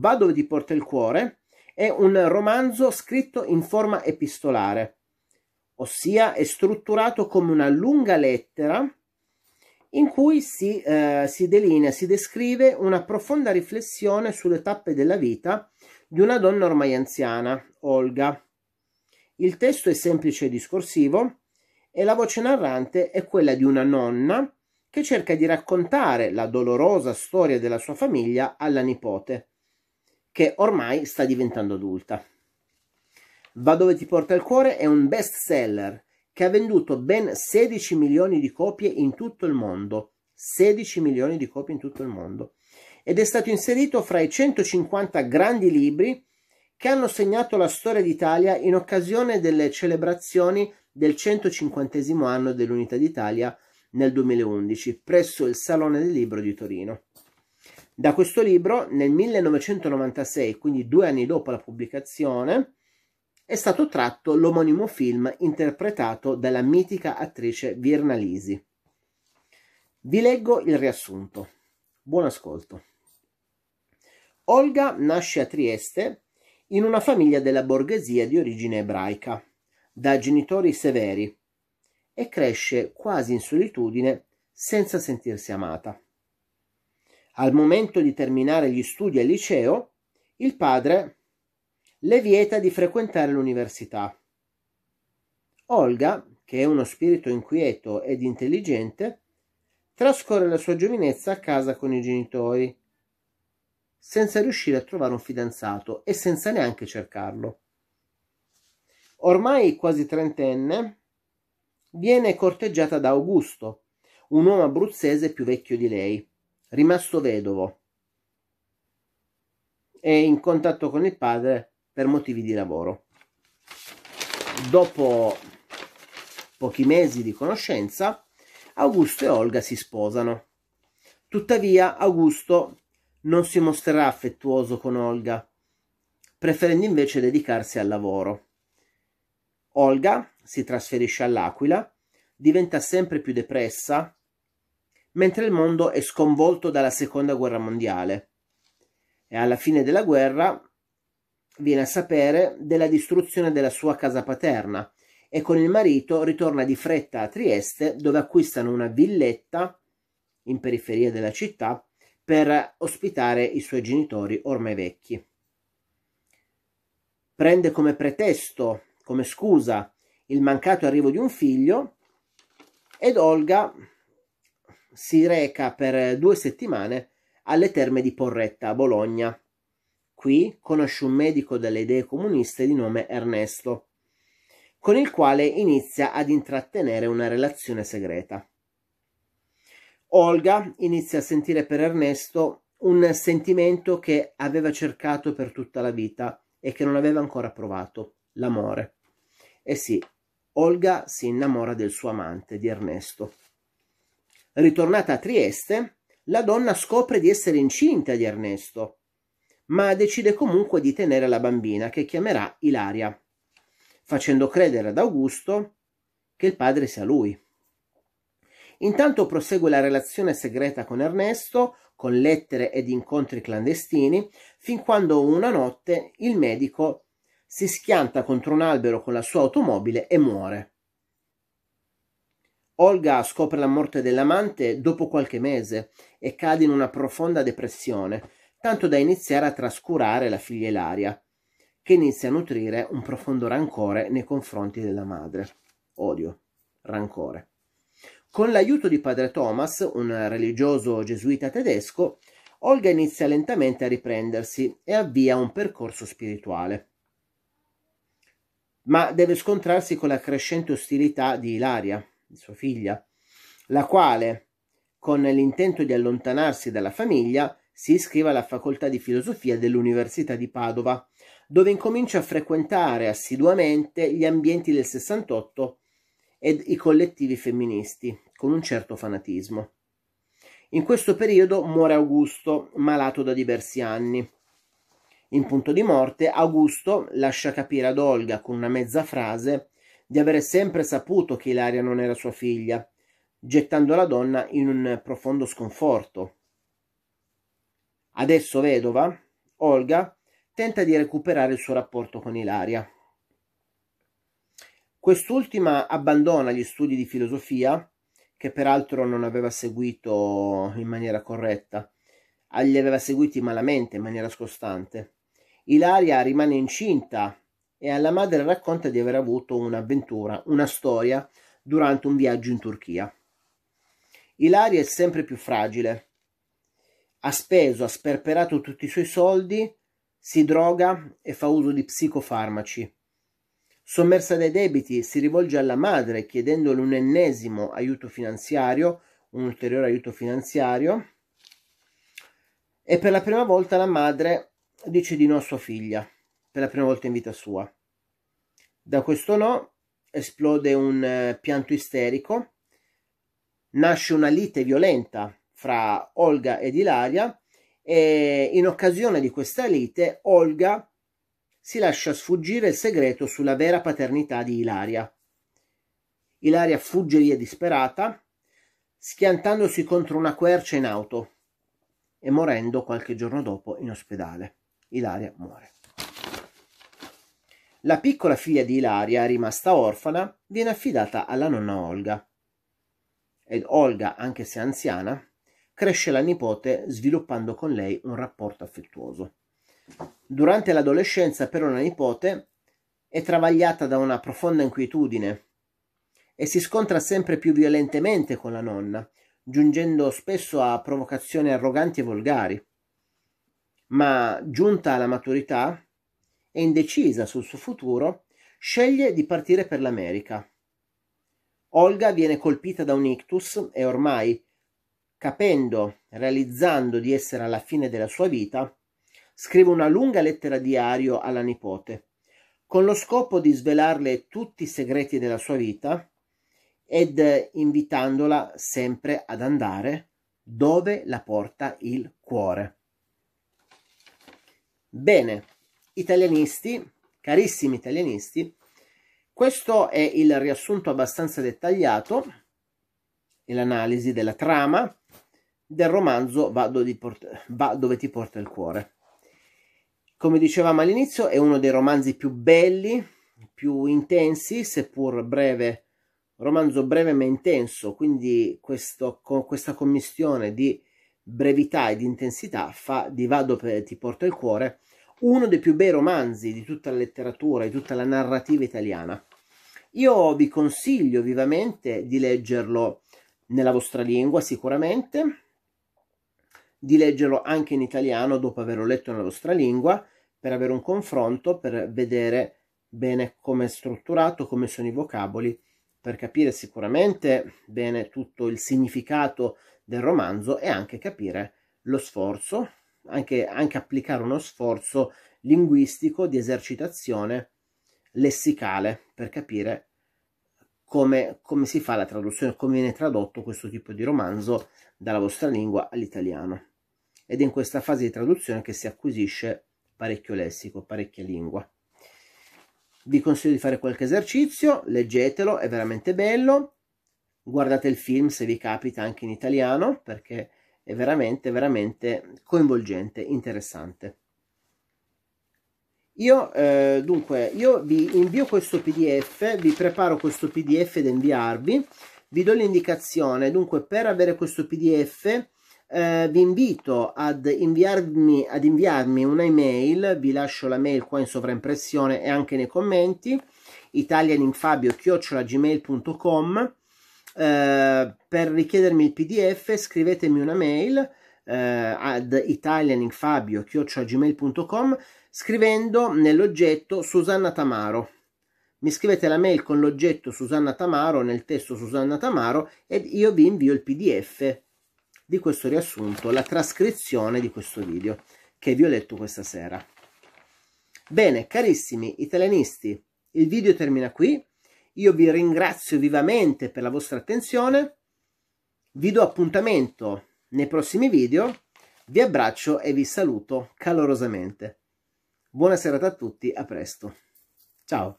Va dove ti porta il cuore è un romanzo scritto in forma epistolare, ossia è strutturato come una lunga lettera in cui si, eh, si delinea, si descrive una profonda riflessione sulle tappe della vita di una donna ormai anziana, Olga. Il testo è semplice e discorsivo e la voce narrante è quella di una nonna che cerca di raccontare la dolorosa storia della sua famiglia alla nipote, che ormai sta diventando adulta. Va dove ti porta il cuore è un best seller che ha venduto ben 16 milioni di copie in tutto il mondo. 16 milioni di copie in tutto il mondo. Ed è stato inserito fra i 150 grandi libri che hanno segnato la storia d'Italia in occasione delle celebrazioni del 150 anno dell'Unità d'Italia nel 2011 presso il Salone del Libro di Torino. Da questo libro, nel 1996, quindi due anni dopo la pubblicazione, è stato tratto l'omonimo film interpretato dalla mitica attrice Virna Lisi. Vi leggo il riassunto. Buon ascolto. Olga nasce a Trieste in una famiglia della borghesia di origine ebraica, da genitori severi, e cresce quasi in solitudine senza sentirsi amata. Al momento di terminare gli studi al liceo, il padre le vieta di frequentare l'università. Olga, che è uno spirito inquieto ed intelligente, trascorre la sua giovinezza a casa con i genitori, senza riuscire a trovare un fidanzato e senza neanche cercarlo. Ormai quasi trentenne, viene corteggiata da Augusto, un uomo abruzzese più vecchio di lei rimasto vedovo e in contatto con il padre per motivi di lavoro. Dopo pochi mesi di conoscenza, Augusto e Olga si sposano. Tuttavia, Augusto non si mostrerà affettuoso con Olga, preferendo invece dedicarsi al lavoro. Olga si trasferisce all'Aquila, diventa sempre più depressa mentre il mondo è sconvolto dalla seconda guerra mondiale. E alla fine della guerra viene a sapere della distruzione della sua casa paterna e con il marito ritorna di fretta a Trieste dove acquistano una villetta in periferia della città per ospitare i suoi genitori ormai vecchi. Prende come pretesto, come scusa, il mancato arrivo di un figlio ed Olga si reca per due settimane alle terme di Porretta a Bologna. Qui conosce un medico delle idee comuniste di nome Ernesto, con il quale inizia ad intrattenere una relazione segreta. Olga inizia a sentire per Ernesto un sentimento che aveva cercato per tutta la vita e che non aveva ancora provato, l'amore. E eh sì, Olga si innamora del suo amante, di Ernesto. Ritornata a Trieste, la donna scopre di essere incinta di Ernesto, ma decide comunque di tenere la bambina che chiamerà Ilaria, facendo credere ad Augusto che il padre sia lui. Intanto prosegue la relazione segreta con Ernesto, con lettere ed incontri clandestini, fin quando una notte il medico si schianta contro un albero con la sua automobile e muore. Olga scopre la morte dell'amante dopo qualche mese e cade in una profonda depressione, tanto da iniziare a trascurare la figlia Ilaria, che inizia a nutrire un profondo rancore nei confronti della madre. Odio, rancore. Con l'aiuto di padre Thomas, un religioso gesuita tedesco, Olga inizia lentamente a riprendersi e avvia un percorso spirituale. Ma deve scontrarsi con la crescente ostilità di Ilaria, sua figlia, la quale, con l'intento di allontanarsi dalla famiglia, si iscrive alla facoltà di filosofia dell'Università di Padova, dove incomincia a frequentare assiduamente gli ambienti del 68 ed i collettivi femministi, con un certo fanatismo. In questo periodo muore Augusto, malato da diversi anni. In punto di morte, Augusto lascia capire ad Olga con una mezza frase di avere sempre saputo che Ilaria non era sua figlia, gettando la donna in un profondo sconforto. Adesso vedova, Olga tenta di recuperare il suo rapporto con Ilaria. Quest'ultima abbandona gli studi di filosofia, che peraltro non aveva seguito in maniera corretta, li aveva seguiti malamente, in maniera scostante. Ilaria rimane incinta e alla madre racconta di aver avuto un'avventura, una storia, durante un viaggio in Turchia. Ilaria è sempre più fragile. Ha speso, ha sperperato tutti i suoi soldi, si droga e fa uso di psicofarmaci. Sommersa dai debiti, si rivolge alla madre chiedendole un ennesimo aiuto finanziario, un ulteriore aiuto finanziario. E per la prima volta la madre dice di no a sua figlia per la prima volta in vita sua. Da questo no esplode un eh, pianto isterico, nasce una lite violenta fra Olga ed Ilaria e in occasione di questa lite Olga si lascia sfuggire il segreto sulla vera paternità di Ilaria. Ilaria fugge via disperata, schiantandosi contro una quercia in auto e morendo qualche giorno dopo in ospedale. Ilaria muore. La piccola figlia di Ilaria, rimasta orfana, viene affidata alla nonna Olga. Ed Olga, anche se anziana, cresce la nipote sviluppando con lei un rapporto affettuoso. Durante l'adolescenza, però, la nipote è travagliata da una profonda inquietudine e si scontra sempre più violentemente con la nonna, giungendo spesso a provocazioni arroganti e volgari. Ma giunta alla maturità, e indecisa sul suo futuro, sceglie di partire per l'America. Olga viene colpita da un ictus e ormai, capendo, realizzando di essere alla fine della sua vita, scrive una lunga lettera diario alla nipote, con lo scopo di svelarle tutti i segreti della sua vita ed invitandola sempre ad andare dove la porta il cuore. Bene, italianisti, carissimi italianisti, questo è il riassunto abbastanza dettagliato e l'analisi della trama del romanzo Vado dove, va dove ti porta il cuore. Come dicevamo all'inizio, è uno dei romanzi più belli, più intensi, seppur breve, romanzo breve ma intenso, quindi questo, con questa commissione di brevità e di intensità fa di Vado per ti porta il cuore uno dei più bei romanzi di tutta la letteratura e tutta la narrativa italiana. Io vi consiglio vivamente di leggerlo nella vostra lingua sicuramente, di leggerlo anche in italiano dopo averlo letto nella vostra lingua per avere un confronto, per vedere bene come è strutturato, come sono i vocaboli, per capire sicuramente bene tutto il significato del romanzo e anche capire lo sforzo anche, anche applicare uno sforzo linguistico di esercitazione lessicale per capire come, come si fa la traduzione, come viene tradotto questo tipo di romanzo dalla vostra lingua all'italiano. Ed è in questa fase di traduzione che si acquisisce parecchio lessico, parecchia lingua. Vi consiglio di fare qualche esercizio, leggetelo, è veramente bello. Guardate il film se vi capita anche in italiano, perché è veramente, veramente coinvolgente, interessante. Io, eh, dunque, io vi invio questo PDF, vi preparo questo PDF da inviarvi, vi do l'indicazione, dunque per avere questo PDF eh, vi invito ad inviarmi, ad inviarmi un'email, vi lascio la mail qua in sovraimpressione e anche nei commenti, italianinfabio.gmail.com eh, per richiedermi il PDF scrivetemi una mail eh, ad italianinfabio.gmail.com scrivendo nell'oggetto Susanna Tamaro. Mi scrivete la mail con l'oggetto Susanna Tamaro, nel testo Susanna Tamaro, ed io vi invio il PDF di questo riassunto, la trascrizione di questo video che vi ho letto questa sera. Bene, carissimi italianisti, il video termina qui. Io vi ringrazio vivamente per la vostra attenzione, vi do appuntamento nei prossimi video, vi abbraccio e vi saluto calorosamente. Buona serata a tutti, a presto. Ciao.